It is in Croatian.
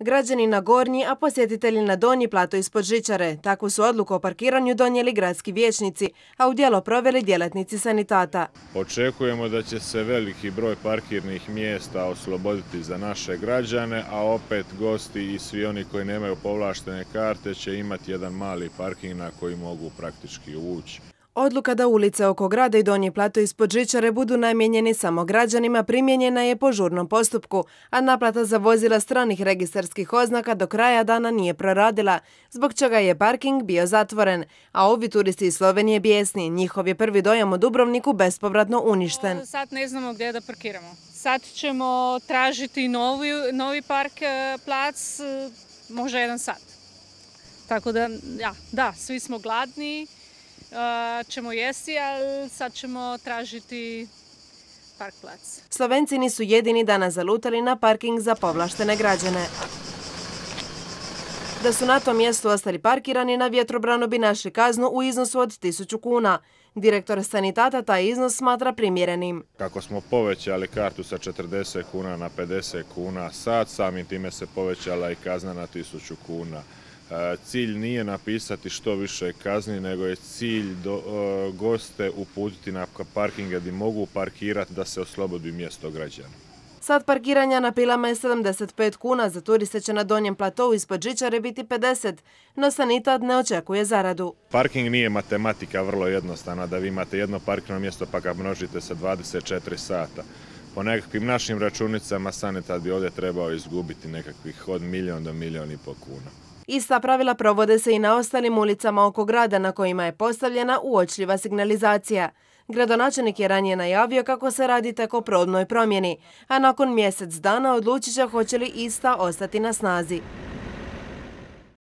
Građani na gornji, a posjetitelji na donji plato ispod žičare. Takvu su odluku o parkiranju donijeli gradski vijećnici, a u dijelo proveli djelatnici sanitata. Očekujemo da će se veliki broj parkirnih mjesta osloboditi za naše građane, a opet gosti i svi oni koji nemaju povlaštene karte će imati jedan mali parking na koji mogu praktički ući. Odluka da ulice oko grada i Donji plato ispod Žičare budu namijenjeni samo građanima primjenjena je po žurnom postupku, a naplata za vozila stranih registarskih oznaka do kraja dana nije proradila, zbog čega je parking bio zatvoren, a ovi turisti iz Slovenije bijesni, njihov je prvi dojam u Dubrovniku bespovratno uništen. E, sad ne znamo gdje da parkiramo. Sad ćemo tražiti novi, park e, plac, e, možda jedan sat. Tako da, da, svi smo gladni, ćemo jesti, ali sad ćemo tražiti park plac. Slovenci nisu jedini dana zalutali na parking za povlaštene građane. Da su na tom mjestu ostali parkirani, na vjetrobrano bi našli kaznu u iznosu od 1000 kuna. Direktor sanitata taj iznos smatra primjerenim. Kako smo povećali kartu sa 40 kuna na 50 kuna sad, samim time se povećala i kazna na 1000 kuna. Cilj nije napisati što više kazni, nego je cilj goste uputiti na parkinge gdje mogu parkirati da se oslobodi mjesto građana. Sad parkiranja na pilama je 75 kuna, za turiste će na donjem platovu ispod Žičare biti 50, no sanitat ne očekuje zaradu. Parking nije matematika vrlo jednostavna, da vi imate jedno parkirno mjesto pa ga množite sa 24 sata. Po nekakvim našim računicama sanitat bi ovdje trebao izgubiti nekakvih od milijon do milijon i po kuna. Ista pravila provode se i na ostalim ulicama oko grada na kojima je postavljena uočljiva signalizacija. Gradonačelnik je ranije najavio kako se radi tako o probnoj promjeni, a nakon mjesec dana odlučit će hoće li ista ostati na snazi.